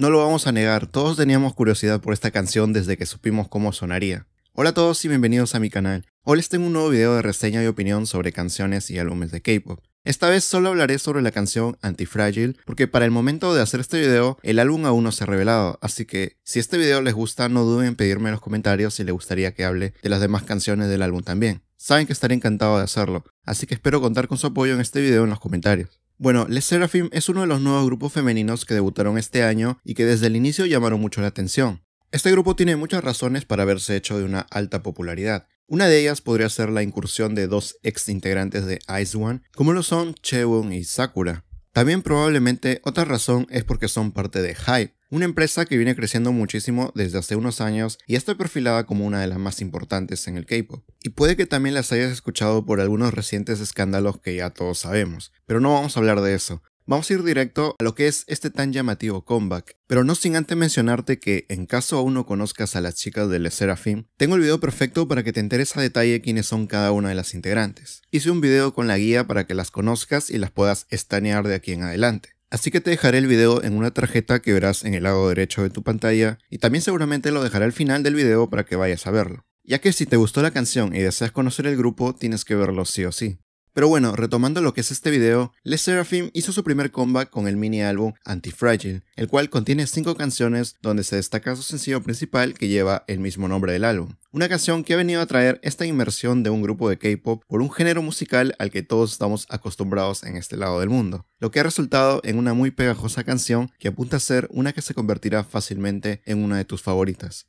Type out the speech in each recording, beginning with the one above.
No lo vamos a negar, todos teníamos curiosidad por esta canción desde que supimos cómo sonaría. Hola a todos y bienvenidos a mi canal. Hoy les tengo un nuevo video de reseña y opinión sobre canciones y álbumes de K-pop. Esta vez solo hablaré sobre la canción Antifragile, porque para el momento de hacer este video, el álbum aún no se ha revelado, así que si este video les gusta, no duden en pedirme en los comentarios si les gustaría que hable de las demás canciones del álbum también. Saben que estaré encantado de hacerlo, así que espero contar con su apoyo en este video en los comentarios. Bueno, Les Seraphim es uno de los nuevos grupos femeninos que debutaron este año y que desde el inicio llamaron mucho la atención. Este grupo tiene muchas razones para haberse hecho de una alta popularidad. Una de ellas podría ser la incursión de dos ex integrantes de Ice One, como lo son Chewon y Sakura. También probablemente otra razón es porque son parte de Hype, una empresa que viene creciendo muchísimo desde hace unos años y está perfilada como una de las más importantes en el K-pop. Y puede que también las hayas escuchado por algunos recientes escándalos que ya todos sabemos, pero no vamos a hablar de eso. Vamos a ir directo a lo que es este tan llamativo comeback, pero no sin antes mencionarte que, en caso aún no conozcas a las chicas de Le Serafim, tengo el video perfecto para que te interese a detalle quiénes son cada una de las integrantes. Hice un video con la guía para que las conozcas y las puedas estanear de aquí en adelante. Así que te dejaré el video en una tarjeta que verás en el lado derecho de tu pantalla y también seguramente lo dejaré al final del video para que vayas a verlo. Ya que si te gustó la canción y deseas conocer el grupo, tienes que verlo sí o sí. Pero bueno, retomando lo que es este video, Les Seraphim hizo su primer comeback con el mini álbum Antifragile, el cual contiene 5 canciones donde se destaca su sencillo principal que lleva el mismo nombre del álbum. Una canción que ha venido a traer esta inmersión de un grupo de K-pop por un género musical al que todos estamos acostumbrados en este lado del mundo, lo que ha resultado en una muy pegajosa canción que apunta a ser una que se convertirá fácilmente en una de tus favoritas.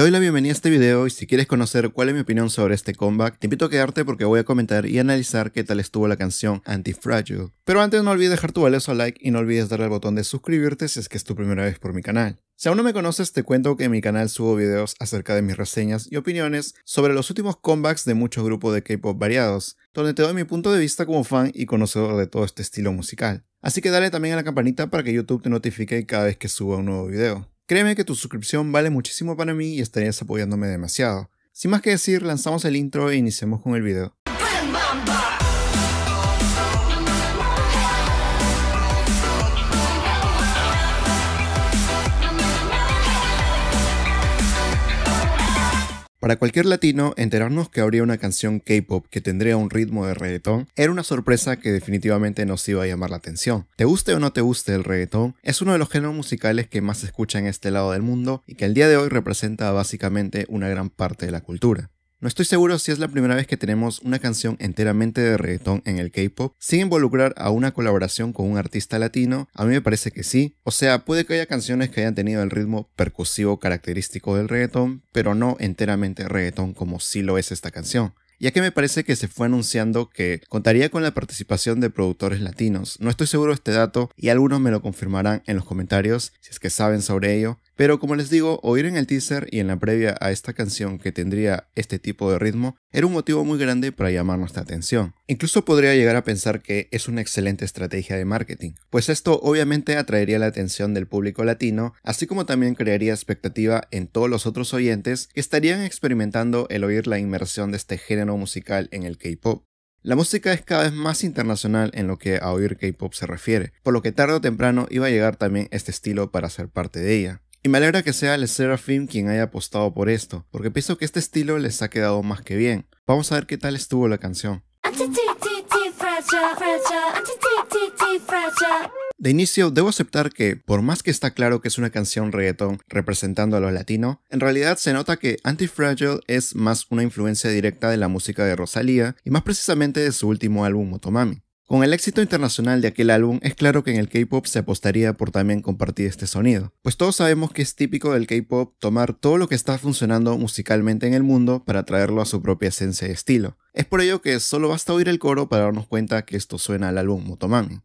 Te doy la bienvenida a este video y si quieres conocer cuál es mi opinión sobre este comeback, te invito a quedarte porque voy a comentar y analizar qué tal estuvo la canción Antifragile. Pero antes no olvides dejar tu valioso like y no olvides darle al botón de suscribirte si es que es tu primera vez por mi canal. Si aún no me conoces, te cuento que en mi canal subo videos acerca de mis reseñas y opiniones sobre los últimos comebacks de muchos grupos de K-pop variados, donde te doy mi punto de vista como fan y conocedor de todo este estilo musical. Así que dale también a la campanita para que YouTube te notifique cada vez que suba un nuevo video. Créeme que tu suscripción vale muchísimo para mí y estarías apoyándome demasiado. Sin más que decir, lanzamos el intro e iniciamos con el video. Para cualquier latino, enterarnos que habría una canción K-pop que tendría un ritmo de reggaetón era una sorpresa que definitivamente nos iba a llamar la atención. Te guste o no te guste el reggaetón, es uno de los géneros musicales que más se escucha en este lado del mundo y que el día de hoy representa básicamente una gran parte de la cultura. No estoy seguro si es la primera vez que tenemos una canción enteramente de reggaetón en el K-pop sin involucrar a una colaboración con un artista latino, a mí me parece que sí. O sea, puede que haya canciones que hayan tenido el ritmo percusivo característico del reggaetón, pero no enteramente reggaetón como sí lo es esta canción ya que me parece que se fue anunciando que contaría con la participación de productores latinos. No estoy seguro de este dato y algunos me lo confirmarán en los comentarios si es que saben sobre ello. Pero como les digo, oír en el teaser y en la previa a esta canción que tendría este tipo de ritmo era un motivo muy grande para llamar nuestra atención. Incluso podría llegar a pensar que es una excelente estrategia de marketing, pues esto obviamente atraería la atención del público latino, así como también crearía expectativa en todos los otros oyentes que estarían experimentando el oír la inmersión de este género musical en el K-pop. La música es cada vez más internacional en lo que a oír K-pop se refiere, por lo que tarde o temprano iba a llegar también este estilo para ser parte de ella. Y me alegra que sea el Seraphim quien haya apostado por esto, porque pienso que este estilo les ha quedado más que bien. Vamos a ver qué tal estuvo la canción. De inicio, debo aceptar que, por más que está claro que es una canción reggaetón representando a los latinos, en realidad se nota que Antifragile es más una influencia directa de la música de Rosalía y más precisamente de su último álbum Motomami. Con el éxito internacional de aquel álbum, es claro que en el K-pop se apostaría por también compartir este sonido, pues todos sabemos que es típico del K-pop tomar todo lo que está funcionando musicalmente en el mundo para traerlo a su propia esencia y estilo. Es por ello que solo basta oír el coro para darnos cuenta que esto suena al álbum Motoman.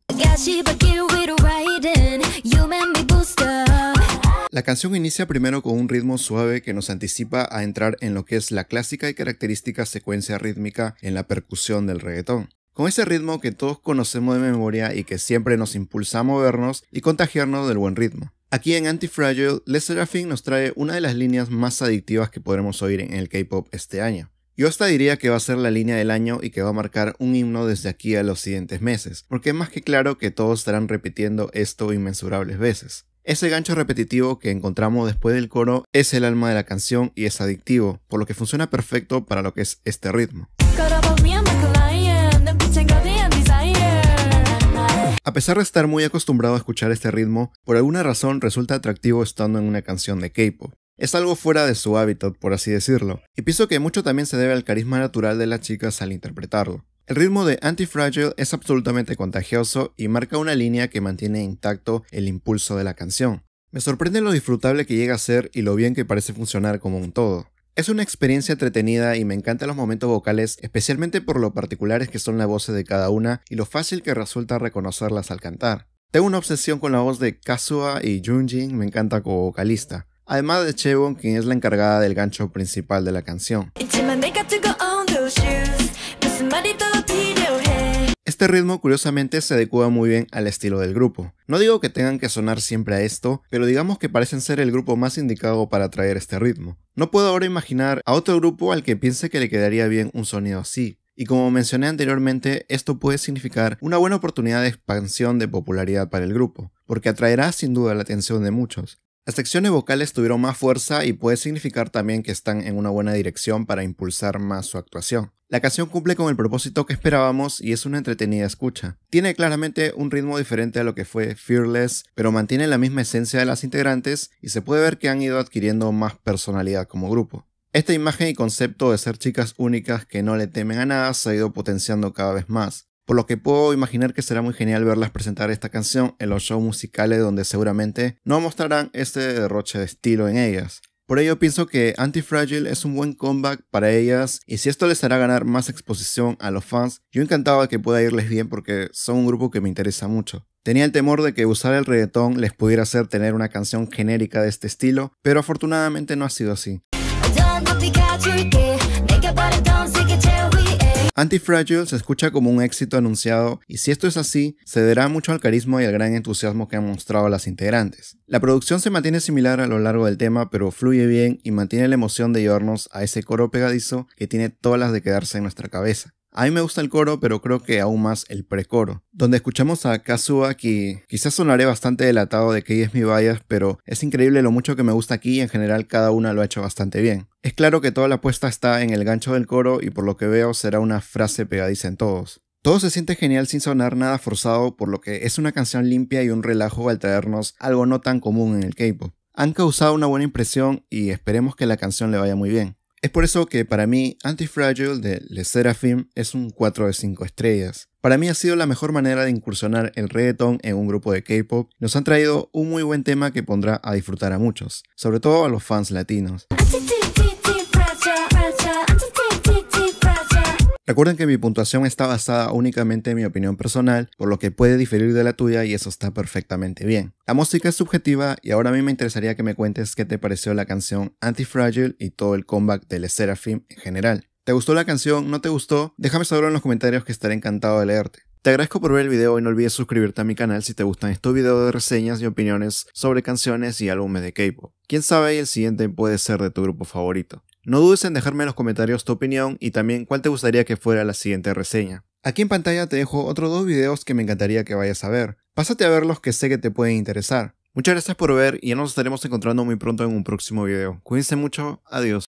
La canción inicia primero con un ritmo suave que nos anticipa a entrar en lo que es la clásica y característica secuencia rítmica en la percusión del reggaetón. Con ese ritmo que todos conocemos de memoria y que siempre nos impulsa a movernos y contagiarnos del buen ritmo. Aquí en Anti-Fragile, Les Seraphim nos trae una de las líneas más adictivas que podremos oír en el K-pop este año. Yo hasta diría que va a ser la línea del año y que va a marcar un himno desde aquí a los siguientes meses, porque es más que claro que todos estarán repitiendo esto inmensurables veces. Ese gancho repetitivo que encontramos después del coro es el alma de la canción y es adictivo, por lo que funciona perfecto para lo que es este ritmo. A pesar de estar muy acostumbrado a escuchar este ritmo, por alguna razón resulta atractivo estando en una canción de K-pop. Es algo fuera de su hábitat, por así decirlo, y pienso que mucho también se debe al carisma natural de las chicas al interpretarlo. El ritmo de Anti-Fragile es absolutamente contagioso y marca una línea que mantiene intacto el impulso de la canción. Me sorprende lo disfrutable que llega a ser y lo bien que parece funcionar como un todo. Es una experiencia entretenida y me encantan los momentos vocales, especialmente por lo particulares que son las voces de cada una y lo fácil que resulta reconocerlas al cantar. Tengo una obsesión con la voz de Kazuha y Junjin, me encanta como vocalista. Además de Chebon, quien es la encargada del gancho principal de la canción. Este ritmo curiosamente se adecua muy bien al estilo del grupo. No digo que tengan que sonar siempre a esto, pero digamos que parecen ser el grupo más indicado para traer este ritmo. No puedo ahora imaginar a otro grupo al que piense que le quedaría bien un sonido así, y como mencioné anteriormente, esto puede significar una buena oportunidad de expansión de popularidad para el grupo, porque atraerá sin duda la atención de muchos. Las secciones vocales tuvieron más fuerza y puede significar también que están en una buena dirección para impulsar más su actuación. La canción cumple con el propósito que esperábamos y es una entretenida escucha. Tiene claramente un ritmo diferente a lo que fue Fearless, pero mantiene la misma esencia de las integrantes y se puede ver que han ido adquiriendo más personalidad como grupo. Esta imagen y concepto de ser chicas únicas que no le temen a nada se ha ido potenciando cada vez más por lo que puedo imaginar que será muy genial verlas presentar esta canción en los shows musicales donde seguramente no mostrarán este derroche de estilo en ellas. Por ello pienso que Anti-Fragile es un buen comeback para ellas y si esto les hará ganar más exposición a los fans, yo encantado que pueda irles bien porque son un grupo que me interesa mucho. Tenía el temor de que usar el reggaetón les pudiera hacer tener una canción genérica de este estilo, pero afortunadamente no ha sido así. Antifragile se escucha como un éxito anunciado y si esto es así, se mucho al carisma y al gran entusiasmo que han mostrado las integrantes. La producción se mantiene similar a lo largo del tema, pero fluye bien y mantiene la emoción de llevarnos a ese coro pegadizo que tiene todas las de quedarse en nuestra cabeza. A mí me gusta el coro, pero creo que aún más el precoro, donde escuchamos a Kazuha que quizás sonaré bastante delatado de que es mi vaya, pero es increíble lo mucho que me gusta aquí y en general cada una lo ha hecho bastante bien. Es claro que toda la apuesta está en el gancho del coro y por lo que veo será una frase pegadiza en todos. Todo se siente genial sin sonar nada forzado, por lo que es una canción limpia y un relajo al traernos algo no tan común en el K-pop. Han causado una buena impresión y esperemos que la canción le vaya muy bien. Es por eso que para mí Antifragile de Le Seraphim es un 4 de 5 estrellas. Para mí ha sido la mejor manera de incursionar el reggaeton en un grupo de K-pop. Nos han traído un muy buen tema que pondrá a disfrutar a muchos, sobre todo a los fans latinos. Recuerden que mi puntuación está basada únicamente en mi opinión personal, por lo que puede diferir de la tuya y eso está perfectamente bien. La música es subjetiva y ahora a mí me interesaría que me cuentes qué te pareció la canción Antifragile y todo el comeback de Le Seraphim en general. ¿Te gustó la canción? ¿No te gustó? Déjame saberlo en los comentarios que estaré encantado de leerte. Te agradezco por ver el video y no olvides suscribirte a mi canal si te gustan estos videos de reseñas y opiniones sobre canciones y álbumes de K-pop. Quién sabe, el siguiente puede ser de tu grupo favorito. No dudes en dejarme en los comentarios tu opinión y también cuál te gustaría que fuera la siguiente reseña. Aquí en pantalla te dejo otros dos videos que me encantaría que vayas a ver. Pásate a verlos que sé que te pueden interesar. Muchas gracias por ver y ya nos estaremos encontrando muy pronto en un próximo video. Cuídense mucho, adiós.